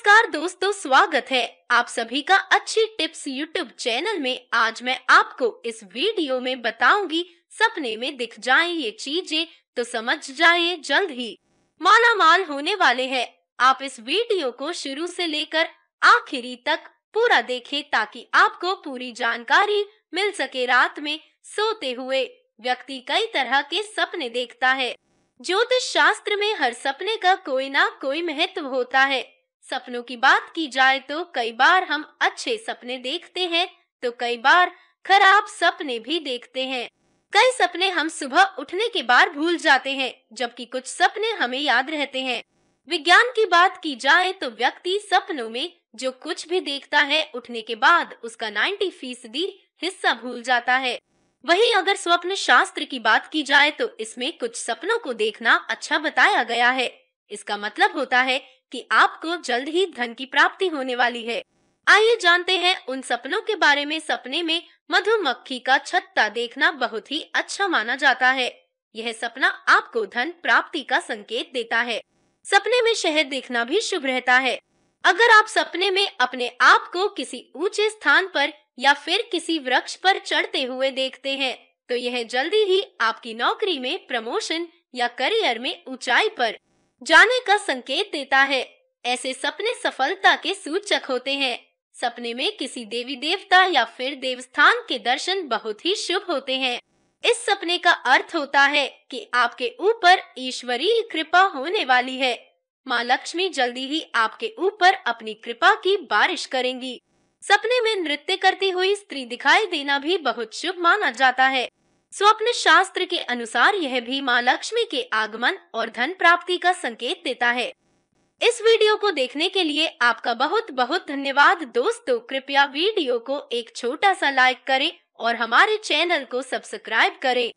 नमस्कार दोस्तों स्वागत है आप सभी का अच्छी टिप्स यूट्यूब चैनल में आज मैं आपको इस वीडियो में बताऊंगी सपने में दिख जाए ये चीजें तो समझ जाए जल्द ही माला माल होने वाले हैं आप इस वीडियो को शुरू से लेकर आखिरी तक पूरा देखें ताकि आपको पूरी जानकारी मिल सके रात में सोते हुए व्यक्ति कई तरह के सपने देखता है ज्योतिष शास्त्र में हर सपने का कोई ना कोई महत्व होता है सपनों की बात की जाए तो कई बार हम अच्छे सपने देखते हैं तो कई बार खराब सपने भी देखते हैं कई सपने हम सुबह उठने के बाद भूल जाते हैं जबकि कुछ सपने हमें याद रहते हैं विज्ञान की बात की जाए तो व्यक्ति सपनों में जो कुछ भी देखता है उठने के बाद उसका 90 फीसदी हिस्सा भूल जाता है वहीं अगर स्वप्न शास्त्र की बात की जाए तो इसमें कुछ सपनों को देखना अच्छा बताया गया है इसका मतलब होता है कि आपको जल्द ही धन की प्राप्ति होने वाली है आइए जानते हैं उन सपनों के बारे में सपने में मधुमक्खी का छत्ता देखना बहुत ही अच्छा माना जाता है यह सपना आपको धन प्राप्ति का संकेत देता है सपने में शहर देखना भी शुभ रहता है अगर आप सपने में अपने आप को किसी ऊंचे स्थान पर या फिर किसी वृक्ष पर चढ़ते हुए देखते हैं तो यह जल्दी ही आपकी नौकरी में प्रमोशन या करियर में ऊंचाई पर जाने का संकेत देता है ऐसे सपने सफलता के सूचक होते हैं सपने में किसी देवी देवता या फिर देवस्थान के दर्शन बहुत ही शुभ होते हैं इस सपने का अर्थ होता है कि आपके ऊपर ईश्वरीय कृपा होने वाली है माँ लक्ष्मी जल्दी ही आपके ऊपर अपनी कृपा की बारिश करेंगी सपने में नृत्य करती हुई स्त्री दिखाई देना भी बहुत शुभ माना जाता है स्वप्न शास्त्र के अनुसार यह भी माँ लक्ष्मी के आगमन और धन प्राप्ति का संकेत देता है इस वीडियो को देखने के लिए आपका बहुत बहुत धन्यवाद दोस्तों कृपया वीडियो को एक छोटा सा लाइक करें और हमारे चैनल को सब्सक्राइब करें